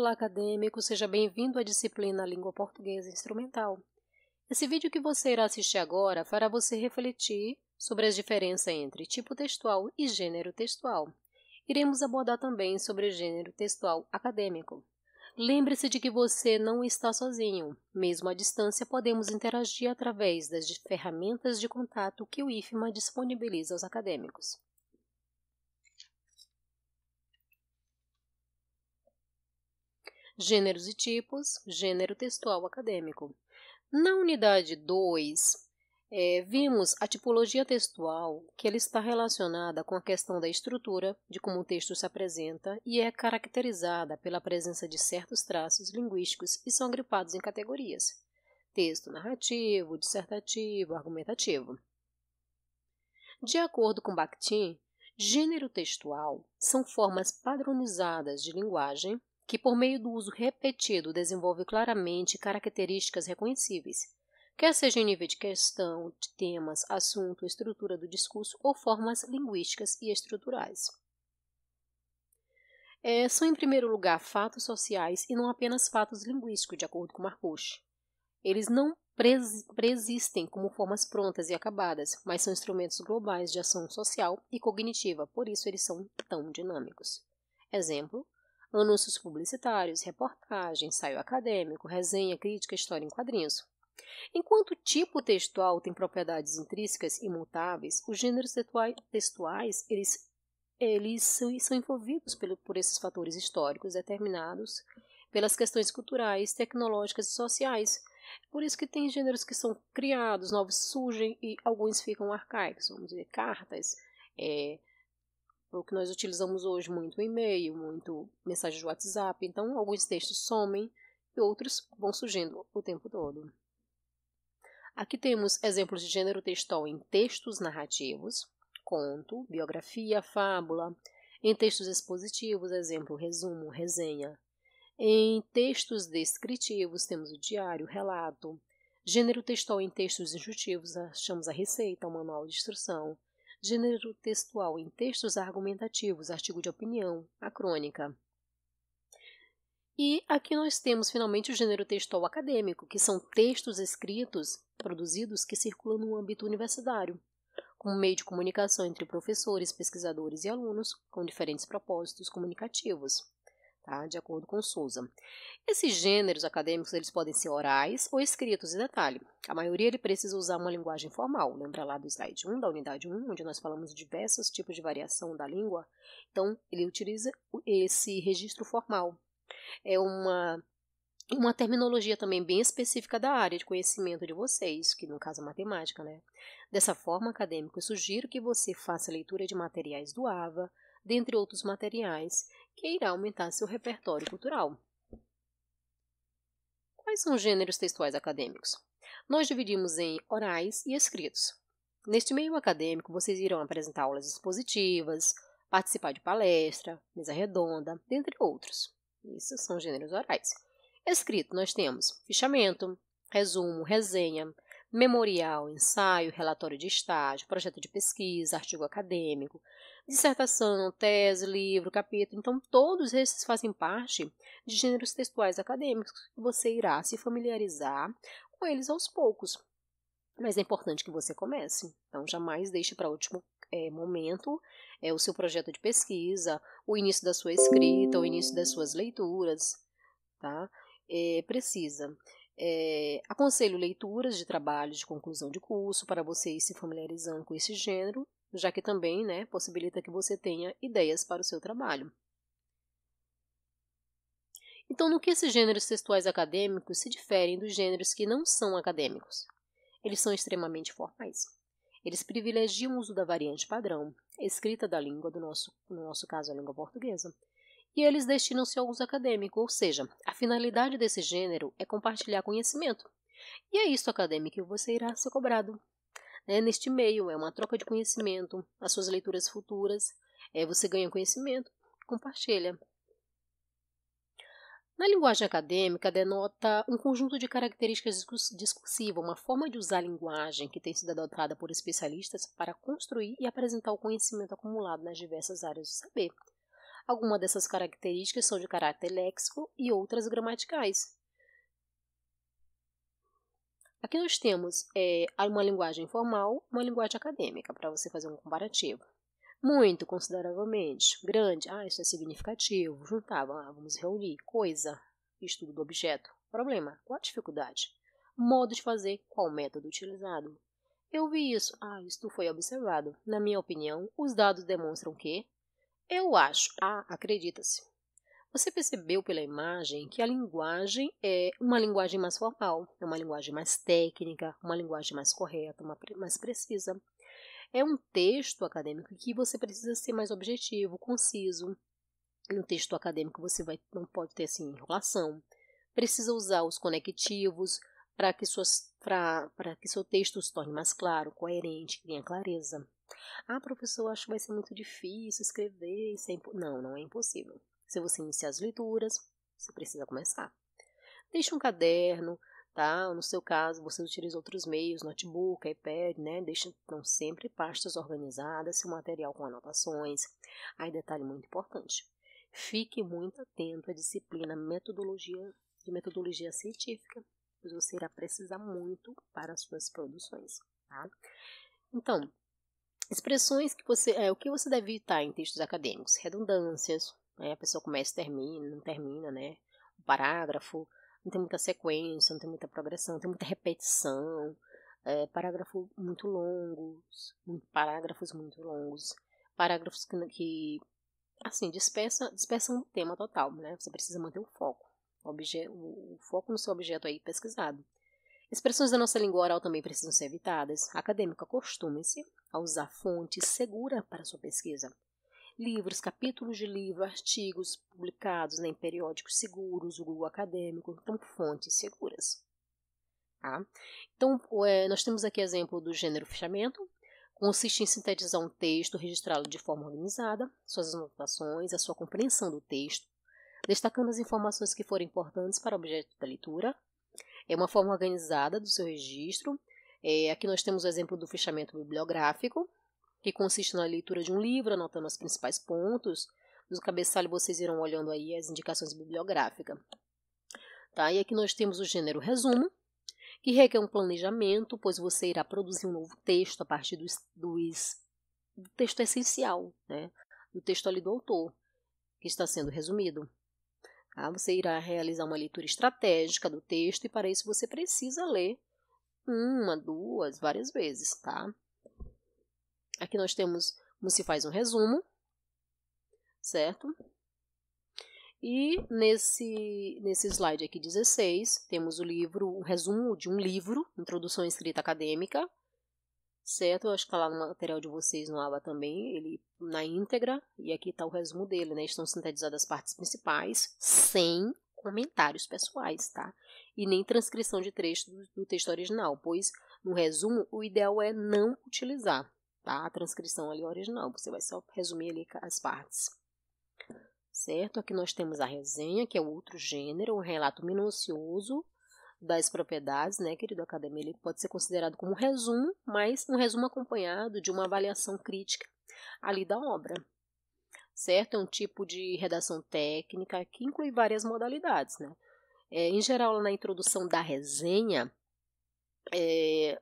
Olá, acadêmico! Seja bem-vindo à disciplina Língua Portuguesa Instrumental. Esse vídeo que você irá assistir agora fará você refletir sobre as diferenças entre tipo textual e gênero textual. Iremos abordar também sobre gênero textual acadêmico. Lembre-se de que você não está sozinho. Mesmo à distância, podemos interagir através das ferramentas de contato que o IFMA disponibiliza aos acadêmicos. Gêneros e tipos, gênero textual acadêmico. Na unidade 2, é, vimos a tipologia textual, que ela está relacionada com a questão da estrutura, de como o texto se apresenta e é caracterizada pela presença de certos traços linguísticos e são agrupados em categorias: texto narrativo, dissertativo, argumentativo. De acordo com Bakhtin, gênero textual são formas padronizadas de linguagem que por meio do uso repetido desenvolve claramente características reconhecíveis, quer seja em nível de questão, de temas, assunto, estrutura do discurso ou formas linguísticas e estruturais. É, são, em primeiro lugar, fatos sociais e não apenas fatos linguísticos, de acordo com Marcouche. Eles não preexistem como formas prontas e acabadas, mas são instrumentos globais de ação social e cognitiva, por isso eles são tão dinâmicos. Exemplo, anúncios publicitários, reportagem, ensaio acadêmico, resenha, crítica, história em quadrinhos. Enquanto o tipo textual tem propriedades intrínsecas imutáveis, os gêneros textuais eles, eles são envolvidos pelo, por esses fatores históricos determinados pelas questões culturais, tecnológicas e sociais. Por isso que tem gêneros que são criados, novos surgem e alguns ficam arcaicos, vamos dizer, cartas, é, o que nós utilizamos hoje muito e-mail, muito mensagem de WhatsApp. Então, alguns textos somem e outros vão surgindo o tempo todo. Aqui temos exemplos de gênero textual em textos narrativos, conto, biografia, fábula, em textos expositivos, exemplo, resumo, resenha. Em textos descritivos, temos o diário, relato. Gênero textual em textos injutivos achamos a receita, o manual de instrução gênero textual em textos argumentativos, artigo de opinião, a crônica. E aqui nós temos finalmente o gênero textual acadêmico, que são textos escritos, produzidos, que circulam no âmbito universitário, como meio de comunicação entre professores, pesquisadores e alunos, com diferentes propósitos comunicativos tá? de acordo com Souza. Esses gêneros acadêmicos eles podem ser orais ou escritos em detalhe. A maioria ele precisa usar uma linguagem formal, lembra lá do slide 1 da unidade 1, onde nós falamos de diversos tipos de variação da língua? Então, ele utiliza esse registro formal. É uma uma terminologia também bem específica da área de conhecimento de vocês, que no caso é matemática, né? Dessa forma acadêmico, eu sugiro que você faça leitura de materiais do AVA, dentre outros materiais, que irá aumentar seu repertório cultural. Quais são os gêneros textuais acadêmicos? Nós dividimos em orais e escritos. Neste meio acadêmico, vocês irão apresentar aulas expositivas, participar de palestra, mesa redonda, dentre outros. Esses são gêneros orais. Escrito, nós temos fichamento, resumo, resenha, memorial, ensaio, relatório de estágio, projeto de pesquisa, artigo acadêmico, dissertação, tese, livro, capítulo. Então, todos esses fazem parte de gêneros textuais acadêmicos que você irá se familiarizar com eles aos poucos. Mas é importante que você comece. Então, jamais deixe para o último é, momento é, o seu projeto de pesquisa, o início da sua escrita, o início das suas leituras. Tá? É, precisa. É, aconselho leituras de trabalhos de conclusão de curso para ir se familiarizando com esse gênero já que também né, possibilita que você tenha ideias para o seu trabalho. Então, no que esses gêneros textuais acadêmicos se diferem dos gêneros que não são acadêmicos? Eles são extremamente formais. Eles privilegiam o uso da variante padrão, escrita da língua, do nosso, no nosso caso a língua portuguesa, e eles destinam-se ao uso acadêmico, ou seja, a finalidade desse gênero é compartilhar conhecimento. E é isso acadêmico que você irá ser cobrado, né, neste meio. É uma troca de conhecimento, as suas leituras futuras. É, você ganha conhecimento, compartilha. Na linguagem acadêmica, denota um conjunto de características discursivas, uma forma de usar a linguagem que tem sido adotada por especialistas para construir e apresentar o conhecimento acumulado nas diversas áreas do saber. Algumas dessas características são de caráter léxico e outras gramaticais. Aqui nós temos é, uma linguagem formal, uma linguagem acadêmica, para você fazer um comparativo. Muito, consideravelmente, grande, ah, isso é significativo, juntava, ah, vamos reunir, coisa, estudo do objeto, problema, qual a dificuldade? Modo de fazer, qual método utilizado? Eu vi isso, ah, isto foi observado. Na minha opinião, os dados demonstram que. Eu acho, ah, acredita-se. Você percebeu pela imagem que a linguagem é uma linguagem mais formal, é uma linguagem mais técnica, uma linguagem mais correta, uma mais precisa. É um texto acadêmico que você precisa ser mais objetivo, conciso. No texto acadêmico você vai, não pode ter assim enrolação. Precisa usar os conectivos para que, que seu texto se torne mais claro, coerente, que tenha clareza. Ah, professor, acho que vai ser muito difícil escrever. Isso é Não, não é impossível. Se você iniciar as leituras, você precisa começar. Deixe um caderno, tá? No seu caso, você utiliza outros meios, notebook, iPad, né? Deixe então, sempre pastas organizadas, seu material com anotações. Aí, detalhe muito importante. Fique muito atento à disciplina metodologia de metodologia científica, pois você irá precisar muito para as suas produções, tá? Então, expressões que você é o que você deve evitar em textos acadêmicos, redundâncias, né? A pessoa começa, termina, não termina, né? O parágrafo, não tem muita sequência, não tem muita progressão, não tem muita repetição. É, parágrafo muito longos, parágrafos muito longos, parágrafos que, que assim, dispersa, dispersam um tema total, né? Você precisa manter o foco, o, o foco no seu objeto aí pesquisado. Expressões da nossa língua oral também precisam ser evitadas. Acadêmico, acadêmica, acostume-se a usar fonte segura para sua pesquisa livros, capítulos de livro, artigos publicados né, em periódicos seguros, o Google Acadêmico, então fontes seguras. Tá? Então, é, nós temos aqui exemplo do gênero fechamento, consiste em sintetizar um texto, registrá-lo de forma organizada, suas anotações, a sua compreensão do texto, destacando as informações que forem importantes para o objeto da leitura. É uma forma organizada do seu registro. É, aqui nós temos o exemplo do fechamento bibliográfico, que consiste na leitura de um livro, anotando os principais pontos. No cabeçalho vocês irão olhando aí as indicações bibliográficas. Tá? E aqui nós temos o gênero resumo, que requer um planejamento, pois você irá produzir um novo texto a partir dos, dos, do texto essencial, né? do texto ali do autor, que está sendo resumido. Tá? Você irá realizar uma leitura estratégica do texto e para isso você precisa ler uma, duas, várias vezes, tá? Aqui nós temos como se faz um resumo, certo? E nesse, nesse slide aqui 16, temos o livro, o um resumo de um livro, Introdução à Escrita Acadêmica, certo? Eu acho que está lá no material de vocês no aba também, ele na íntegra, e aqui está o resumo dele, né? Estão sintetizadas as partes principais, sem comentários pessoais, tá? E nem transcrição de trecho do, do texto original, pois no resumo o ideal é não utilizar, tá? A transcrição ali original, você vai só resumir ali as partes. Certo? Aqui nós temos a resenha, que é outro gênero, um relato minucioso das propriedades, né, querido acadêmico? Ele pode ser considerado como um resumo, mas um resumo acompanhado de uma avaliação crítica ali da obra. Certo? É um tipo de redação técnica que inclui várias modalidades, né? É, em geral, na introdução da resenha, é,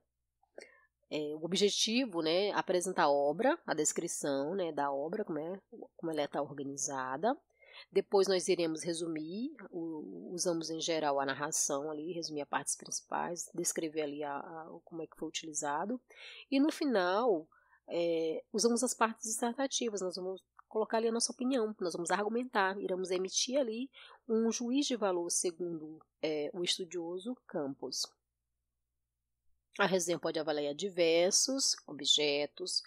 é, o objetivo, né, apresentar a obra, a descrição, né, da obra, como, é, como ela está organizada. Depois nós iremos resumir, o, usamos em geral a narração ali, resumir as partes principais, descrever ali a, a, como é que foi utilizado. E no final, é, usamos as partes dissertativas, nós vamos colocar ali a nossa opinião, nós vamos argumentar, iremos emitir ali um juiz de valor segundo é, o estudioso Campos. A resenha pode avaliar diversos objetos,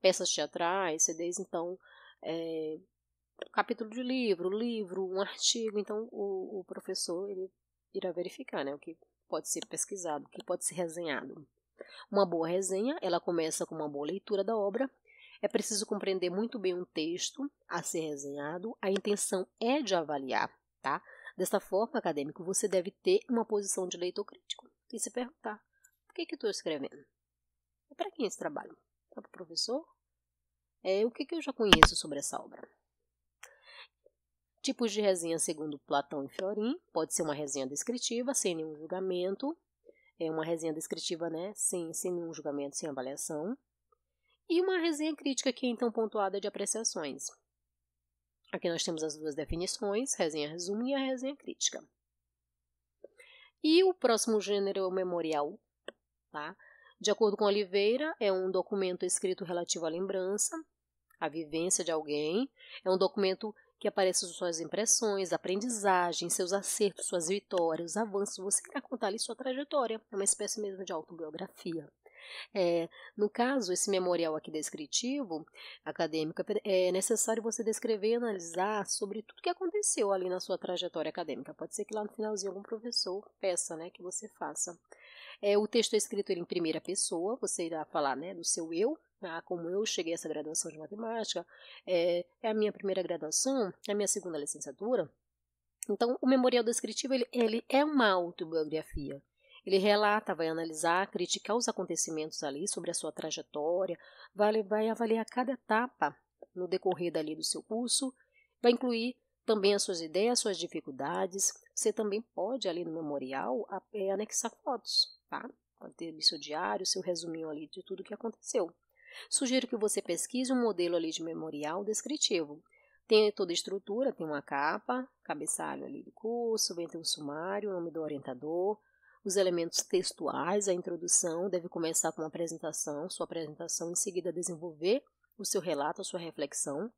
peças teatrais, CDs, então, é, capítulo de livro, livro, um artigo. Então, o, o professor ele irá verificar né, o que pode ser pesquisado, o que pode ser resenhado. Uma boa resenha, ela começa com uma boa leitura da obra. É preciso compreender muito bem um texto a ser resenhado. A intenção é de avaliar, tá? Desta forma, acadêmico, você deve ter uma posição de leitor crítico e se perguntar por que, que eu estou escrevendo? É para quem esse trabalho? É tá para o professor? É, o que, que eu já conheço sobre essa obra? Tipos de resenha segundo Platão e Fiorin. Pode ser uma resenha descritiva, sem nenhum julgamento. É uma resenha descritiva, né? Sem, sem nenhum julgamento, sem avaliação. E uma resenha crítica que é então pontuada de apreciações. Aqui nós temos as duas definições, resenha resumo e a resenha crítica. E o próximo gênero é o memorial Tá? De acordo com Oliveira, é um documento escrito relativo à lembrança, à vivência de alguém, é um documento que apareça suas impressões, aprendizagem, seus acertos, suas vitórias, avanços. Você quer contar ali sua trajetória. É uma espécie mesmo de autobiografia. É, no caso, esse memorial aqui descritivo, acadêmico, é, é necessário você descrever e analisar sobre tudo que aconteceu ali na sua trajetória acadêmica. Pode ser que lá no finalzinho algum professor peça né, que você faça é, o texto é escrito em primeira pessoa, você irá falar né, do seu eu, né, ah, como eu cheguei a essa graduação de matemática, é, é a minha primeira graduação, é a minha segunda licenciatura. Então, o memorial descritivo ele, ele é uma autobiografia. Ele relata, vai analisar, criticar os acontecimentos ali sobre a sua trajetória, vai, vai avaliar cada etapa no decorrer dali do seu curso, vai incluir também as suas ideias, suas dificuldades. Você também pode ali no memorial é, anexar fotos tá? Pode ter o seu diário, seu resuminho ali de tudo o que aconteceu. Sugiro que você pesquise um modelo ali de memorial descritivo. Tem toda a estrutura, tem uma capa, cabeçalho ali do curso, vem ter o um sumário, o nome do orientador, os elementos textuais, a introdução deve começar com uma apresentação, sua apresentação, em seguida desenvolver o seu relato, a sua reflexão.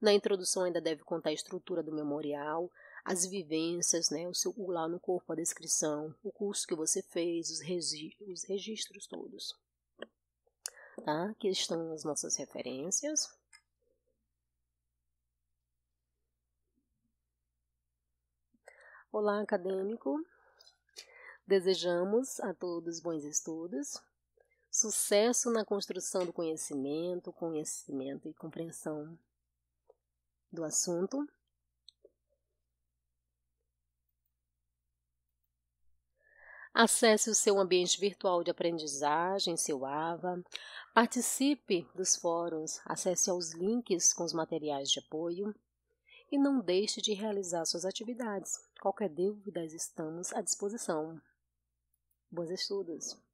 Na introdução ainda deve contar a estrutura do memorial, as vivências, né, o seu lá no corpo, a descrição, o curso que você fez, os, regi os registros todos. Tá? Aqui estão as nossas referências. Olá, acadêmico. Desejamos a todos bons estudos, sucesso na construção do conhecimento, conhecimento e compreensão do assunto Acesse o seu ambiente virtual de aprendizagem, seu AVA. Participe dos fóruns, acesse aos links com os materiais de apoio e não deixe de realizar suas atividades. Qualquer dúvida, estamos à disposição. Bons estudos!